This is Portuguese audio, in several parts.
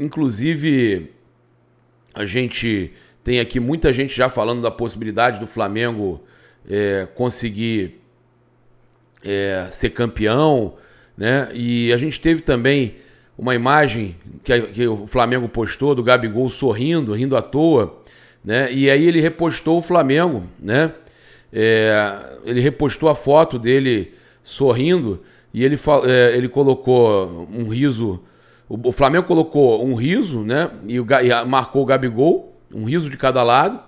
Inclusive, a gente tem aqui muita gente já falando da possibilidade do Flamengo é, conseguir é, ser campeão, né? E a gente teve também uma imagem que, que, o Flamengo postou do Gabigol sorrindo, rindo à toa, né? E aí ele repostou o Flamengo, né? É, ele repostou a foto dele sorrindo e ele, é, ele colocou um riso o, o Flamengo colocou um riso, né? E, o, e marcou o Gabigol, um riso de cada lado.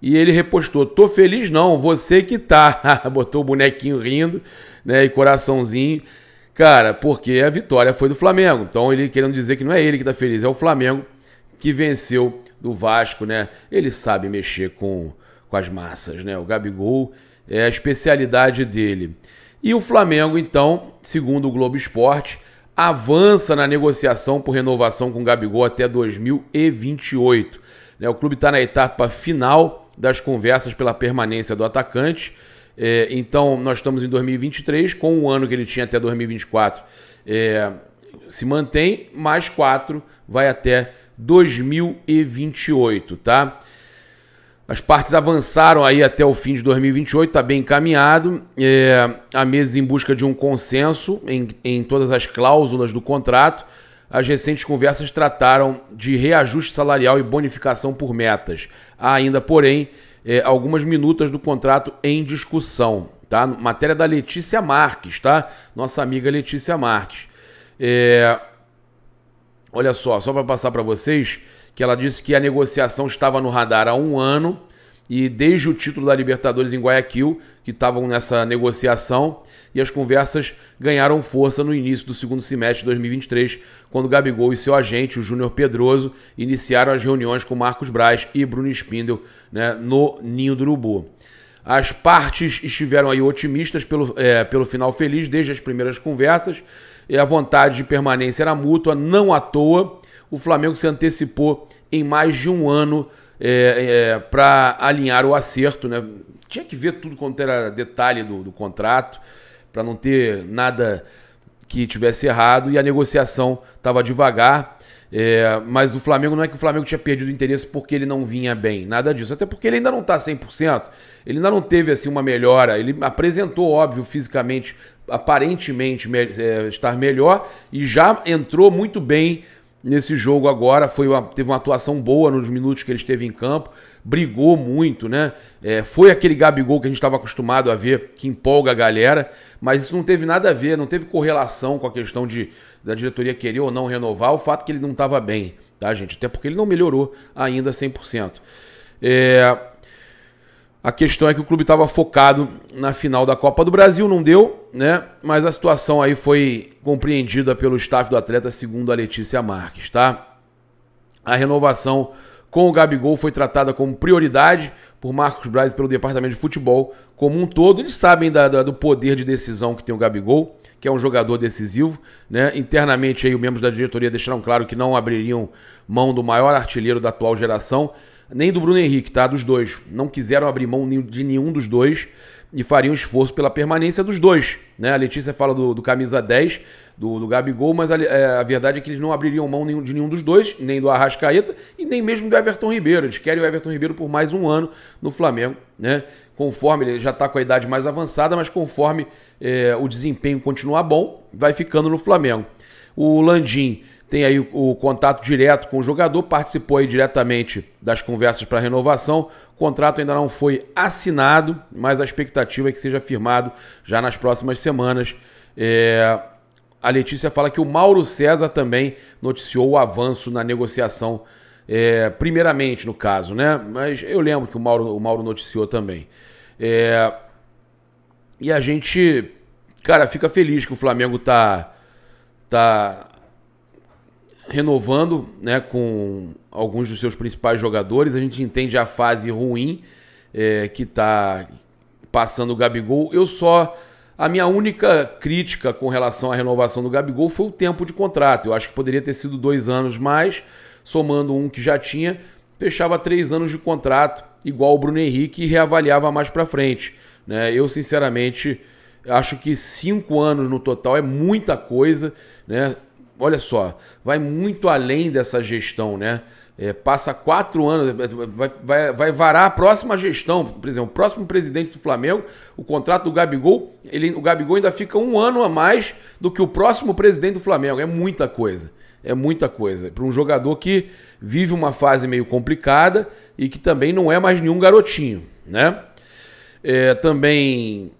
E ele repostou: tô feliz não, você que tá. Botou o bonequinho rindo, né? E coraçãozinho. Cara, porque a vitória foi do Flamengo. Então ele querendo dizer que não é ele que tá feliz, é o Flamengo que venceu do Vasco, né? Ele sabe mexer com, com as massas, né? O Gabigol é a especialidade dele. E o Flamengo, então, segundo o Globo Esporte, avança na negociação por renovação com o Gabigol até 2028. Né, o clube está na etapa final das conversas pela permanência do atacante. É, então, nós estamos em 2023, com o ano que ele tinha até 2024 é, se mantém, mais 4 vai até 2028, tá? As partes avançaram aí até o fim de 2028, está bem encaminhado. É, há meses em busca de um consenso em, em todas as cláusulas do contrato. As recentes conversas trataram de reajuste salarial e bonificação por metas. Há ainda, porém, é, algumas minutas do contrato em discussão. Tá? Matéria da Letícia Marques, tá? Nossa amiga Letícia Marques. É, olha só, só para passar para vocês que ela disse que a negociação estava no radar há um ano e desde o título da Libertadores em Guayaquil, que estavam nessa negociação, e as conversas ganharam força no início do segundo semestre de 2023, quando Gabigol e seu agente, o Júnior Pedroso, iniciaram as reuniões com Marcos Braz e Bruno Spindel né, no Ninho do Urubu. As partes estiveram aí otimistas pelo, é, pelo final feliz desde as primeiras conversas, e a vontade de permanência era mútua, não à toa, o Flamengo se antecipou em mais de um ano é, é, para alinhar o acerto. Né? Tinha que ver tudo quanto era detalhe do, do contrato, para não ter nada que tivesse errado, e a negociação estava devagar. É, mas o Flamengo não é que o Flamengo tinha perdido o interesse porque ele não vinha bem, nada disso. Até porque ele ainda não está 100%, ele ainda não teve assim uma melhora. Ele apresentou, óbvio, fisicamente, aparentemente é, estar melhor e já entrou muito bem nesse jogo agora. Foi uma, teve uma atuação boa nos minutos que ele esteve em campo, brigou muito, né? É, foi aquele Gabigol que a gente estava acostumado a ver, que empolga a galera, mas isso não teve nada a ver, não teve correlação com a questão de da diretoria querer ou não renovar, o fato é que ele não estava bem, tá, gente? Até porque ele não melhorou ainda 100%. É, a questão é que o clube estava focado na final da Copa do Brasil, não deu, né? Mas a situação aí foi compreendida pelo staff do atleta, segundo a Letícia Marques, tá? A renovação com o Gabigol foi tratada como prioridade por Marcos Braz e pelo departamento de futebol como um todo. Eles sabem da, da, do poder de decisão que tem o Gabigol, que é um jogador decisivo, né? Internamente aí, os membros da diretoria deixaram claro que não abririam mão do maior artilheiro da atual geração nem do Bruno Henrique, tá? Dos dois. Não quiseram abrir mão de nenhum dos dois e fariam esforço pela permanência dos dois. Né? A Letícia fala do, do camisa 10, do, do Gabigol, mas a, é, a, verdade é que eles não abririam mão nenhum, de nenhum dos dois, nem do Arrascaeta e nem mesmo do Everton Ribeiro. Eles querem o Everton Ribeiro por mais um ano no Flamengo, né? Conforme ele já está com a idade mais avançada, mas conforme é, o desempenho continuar bom, vai ficando no Flamengo. O Landim tem aí o, contato direto com o jogador, participou aí diretamente das conversas para renovação. O contrato ainda não foi assinado, mas a expectativa é que seja firmado já nas próximas semanas. É... A Letícia fala que o Mauro César também noticiou o avanço na negociação, é... primeiramente no caso, né? Mas eu lembro que o Mauro, o Mauro noticiou também. É... E a gente, cara, fica feliz que o Flamengo tá, tá renovando né, com alguns dos seus principais jogadores. A gente entende a fase ruim é, que está passando o Gabigol. Eu só. A minha única crítica com relação à renovação do Gabigol foi o tempo de contrato. Eu acho que poderia ter sido dois anos mais, somando um que já tinha, fechava três anos de contrato, igual o Bruno Henrique, e reavaliava mais para frente. Né? Eu, sinceramente, acho que cinco anos no total é muita coisa. Né? olha só, vai muito além dessa gestão, né? É, passa quatro anos, é, vai, vai, vai, varar a próxima gestão, por exemplo, o próximo presidente do Flamengo, o contrato do Gabigol, ele, o Gabigol ainda fica um ano a mais do que o próximo presidente do Flamengo. É muita coisa. É muita coisa. Para um jogador que vive uma fase meio complicada e que também não é mais nenhum garotinho, né? É, também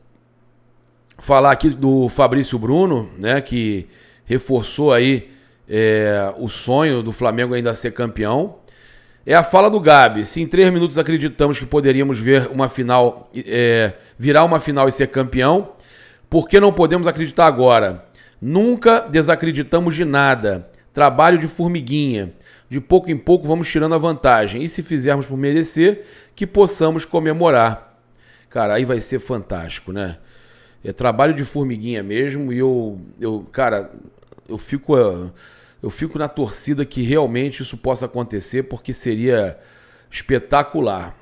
falar aqui do Fabrício Bruno, né? Que reforçou aí é, o sonho do Flamengo ainda ser campeão. É a fala do Gabi. Se em três minutos acreditamos que poderíamos ver uma final, é, virar uma final e ser campeão, por que não podemos acreditar agora? Nunca desacreditamos de nada. Trabalho de formiguinha. De pouco em pouco vamos tirando a vantagem. E se fizermos por merecer, que possamos comemorar. Cara, aí vai ser fantástico, né? É trabalho de formiguinha mesmo. E eu, eu cara, eu fico eh, eu fico na torcida que realmente isso possa acontecer, porque seria espetacular.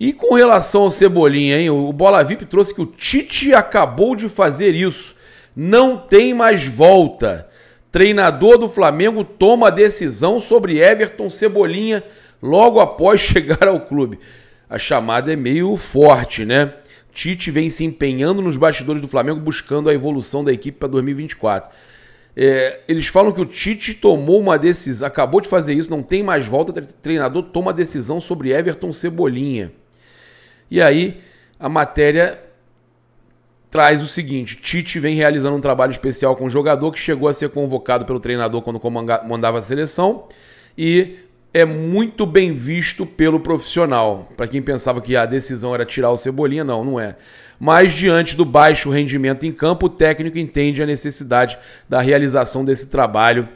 E com relação ao Cebolinha, hein? O Bola VIP trouxe que o Tite acabou de fazer isso. Não tem mais volta. Treinador do Flamengo toma decisão sobre Everton Cebolinha logo após chegar ao clube. A chamada é meio forte, né? Tite vem se empenhando nos bastidores do Flamengo buscando a evolução da equipe para 2024. É, eles falam que o Tite tomou uma decisão, acabou de fazer isso, não tem mais volta. Treinador toma decisão sobre Everton Cebolinha. E aí a matéria traz o seguinte: Tite vem realizando um trabalho especial com o jogador que chegou a ser convocado pelo treinador quando comandava a seleção e é muito bem visto pelo profissional. Para quem pensava que a decisão era tirar o Cebolinha, não, não é. Mas diante do baixo rendimento em campo, o técnico entende a necessidade da realização desse trabalho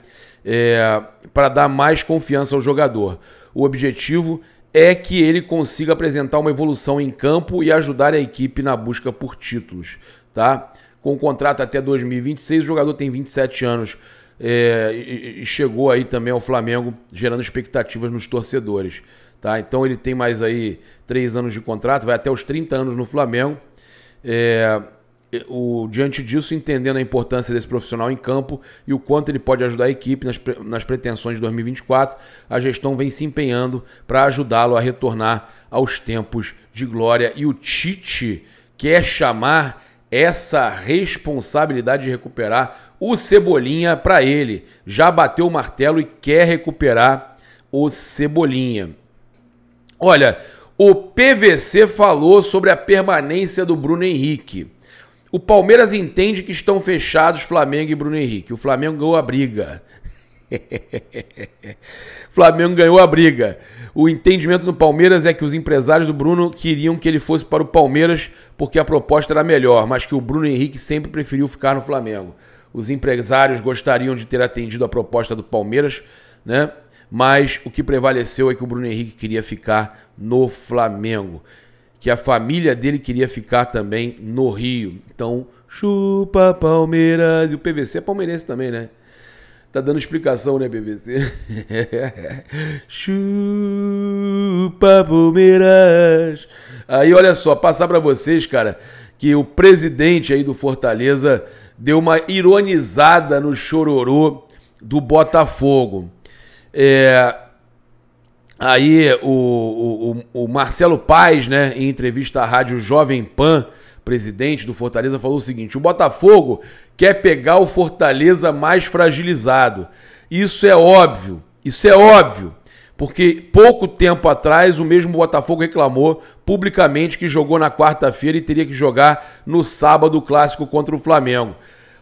é, para dar mais confiança ao jogador. O objetivo é que ele consiga apresentar uma evolução em campo e ajudar a equipe na busca por títulos, tá? Com o contrato até 2026, o jogador tem 27 anos é, e, chegou aí também ao Flamengo, gerando expectativas nos torcedores. Tá? Então ele tem mais aí três anos de contrato, vai até os 30 anos no Flamengo. É, o, diante disso, entendendo a importância desse profissional em campo e o quanto ele pode ajudar a equipe nas, nas pretensões de 2024, a gestão vem se empenhando para ajudá-lo a retornar aos tempos de glória. E o Tite quer chamar essa responsabilidade de recuperar o Cebolinha para ele. Já bateu o martelo e quer recuperar o Cebolinha. Olha, o PVC falou sobre a permanência do Bruno Henrique. O Palmeiras entende que estão fechados Flamengo e Bruno Henrique. O Flamengo ganhou a briga. Flamengo ganhou a briga. O entendimento do Palmeiras é que os empresários do Bruno queriam que ele fosse para o Palmeiras porque a proposta era melhor, mas que o Bruno Henrique sempre preferiu ficar no Flamengo. Os empresários gostariam de ter atendido a proposta do Palmeiras, né? Mas o que prevaleceu é que o Bruno Henrique queria ficar no Flamengo, que a família dele queria ficar também no Rio. Então, chupa Palmeiras, e o PVC é palmeirense também, né? Tá dando explicação, né, BBC? Chupa Palmeiras. Aí, olha só, passar para vocês, cara, que o presidente aí do Fortaleza deu uma ironizada no chororô do Botafogo. É, aí o, o, o, Marcelo Paz, né, em entrevista à rádio Jovem Pan, presidente do Fortaleza, falou o seguinte: o Botafogo quer pegar o Fortaleza mais fragilizado. Isso é óbvio, isso é óbvio, porque pouco tempo atrás o mesmo Botafogo reclamou publicamente que jogou na quarta-feira e teria que jogar no sábado o clássico contra o Flamengo.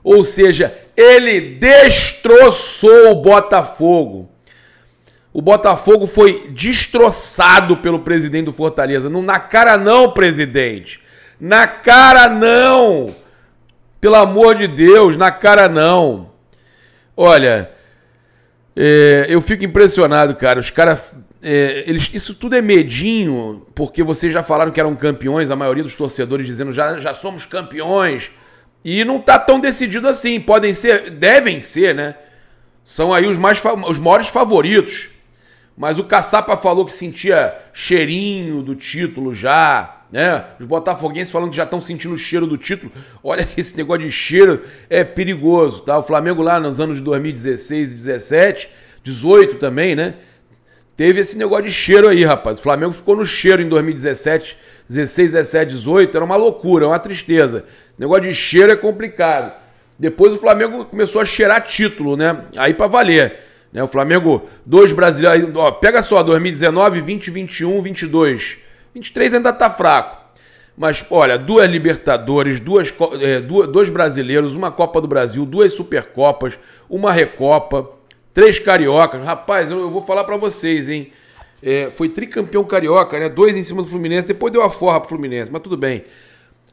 Ou seja, ele destroçou o Botafogo. O Botafogo foi destroçado pelo presidente do Fortaleza. Não na cara não, presidente. Na cara não! Pelo amor de Deus, na cara não! Olha, é, eu fico impressionado, cara. Os caras. É, eles, isso tudo é medinho, porque vocês já falaram que eram campeões, a maioria dos torcedores dizendo já, já somos campeões. E não tá tão decidido assim. Podem ser, devem ser, né? São aí os, mais, os maiores favoritos. Mas o Caçapa falou que sentia cheirinho do título já né? Os botafoguenses falando que já estão sentindo o cheiro do título. Olha que esse negócio de cheiro é perigoso, tá? O Flamengo lá nos anos de 2016 e 17, 18 também, né? Teve esse negócio de cheiro aí, rapaz. O Flamengo ficou no cheiro em 2017, 16, 17, 18. Era uma loucura, uma tristeza. O negócio de cheiro é complicado. Depois o Flamengo começou a cheirar título, né? Aí para valer. Né? O Flamengo, dois brasileiros. Ó, pega só, 2019, 20, 21, 22. 23 ainda está fraco. Mas, olha, duas Libertadores, duas, é, duas, dois brasileiros, uma Copa do Brasil, duas Supercopas, uma Recopa, três Cariocas. Rapaz, eu, eu vou falar para vocês, hein? É, foi tricampeão carioca, né? Dois em cima do Fluminense, depois deu a forra pro Fluminense, mas tudo bem.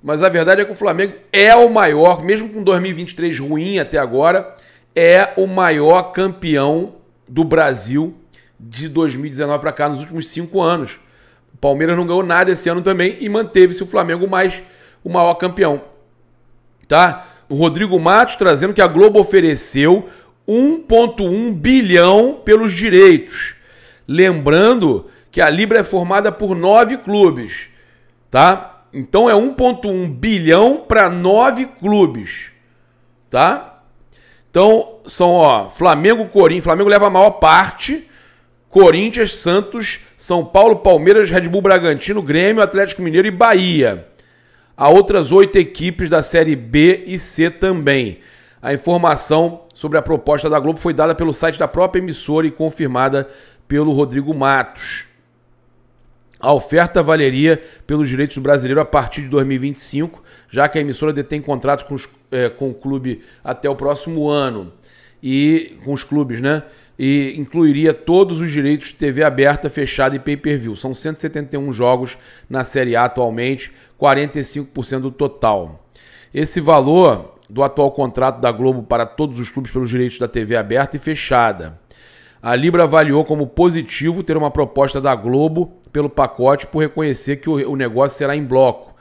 Mas a verdade é que o Flamengo é o maior, mesmo com 2023 ruim até agora, é o maior campeão do Brasil de 2019 para cá nos últimos cinco anos. O Palmeiras não ganhou nada esse ano também e manteve-se o Flamengo mais o maior campeão. Tá? O Rodrigo Matos trazendo que a Globo ofereceu 1,1 bilhão pelos direitos. Lembrando que a Libra é formada por nove clubes, tá? Então é 1,1 bilhão para nove clubes, tá? Então são ó, Flamengo, Corinthians. Flamengo leva a maior parte, Corinthians, Santos, São Paulo, Palmeiras, Red Bull Bragantino, Grêmio, Atlético Mineiro e Bahia. Há outras oito equipes da Série B e C também. A informação sobre a proposta da Globo foi dada pelo site da própria emissora e confirmada pelo Rodrigo Matos. A oferta valeria pelos direitos do brasileiro a partir de 2025, já que a emissora detém contrato com, os, é, com o clube até o próximo ano. E com os clubes, né? e incluiria todos os direitos de TV aberta, fechada e pay-per-view. São 171 jogos na Série A atualmente, 45% do total. Esse valor do atual contrato da Globo para todos os clubes pelos direitos da TV aberta e fechada. A Libra avaliou como positivo ter uma proposta da Globo pelo pacote por reconhecer que o negócio será em bloco.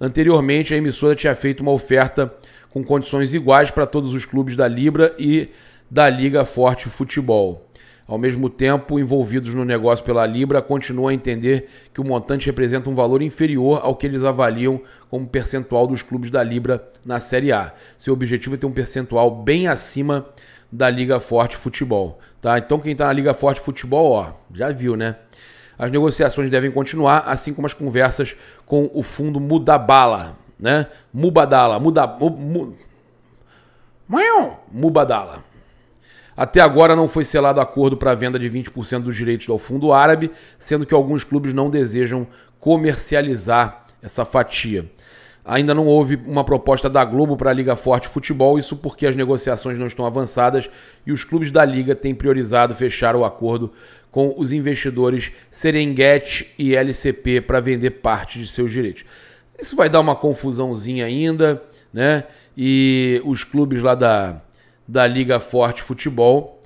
Anteriormente, a emissora tinha feito uma oferta com condições iguais para todos os clubes da Libra e da Liga Forte Futebol. Ao mesmo tempo, envolvidos no negócio pela Libra continuam a entender que o montante representa um valor inferior ao que eles avaliam como percentual dos clubes da Libra na Série A. Seu objetivo é ter um percentual bem acima da Liga Forte Futebol. Tá? Então, quem está na Liga Forte Futebol, ó, já viu, né? As negociações devem continuar, assim como as conversas com o fundo Mudabala, né? Mubadala, Mudab... Mubadala. Até agora não foi selado acordo para a venda de 20% dos direitos ao fundo árabe, sendo que alguns clubes não desejam comercializar essa fatia. Ainda não houve uma proposta da Globo para a Liga Forte Futebol, isso porque as negociações não estão avançadas e os clubes da liga têm priorizado fechar o acordo com os investidores Serengeti e LCP para vender parte de seus direitos. Isso vai dar uma confusãozinha ainda, né? E os clubes lá da da Liga Forte Futebol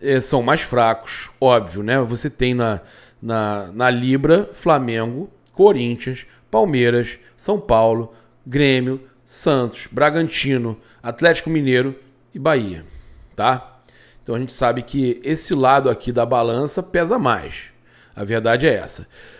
é, são mais fracos, óbvio, né? Você tem na, na, na Libra Flamengo, Corinthians, Palmeiras, São Paulo, Grêmio, Santos, Bragantino, Atlético Mineiro e Bahia, tá? Então a gente sabe que esse lado aqui da balança pesa mais. A verdade é essa.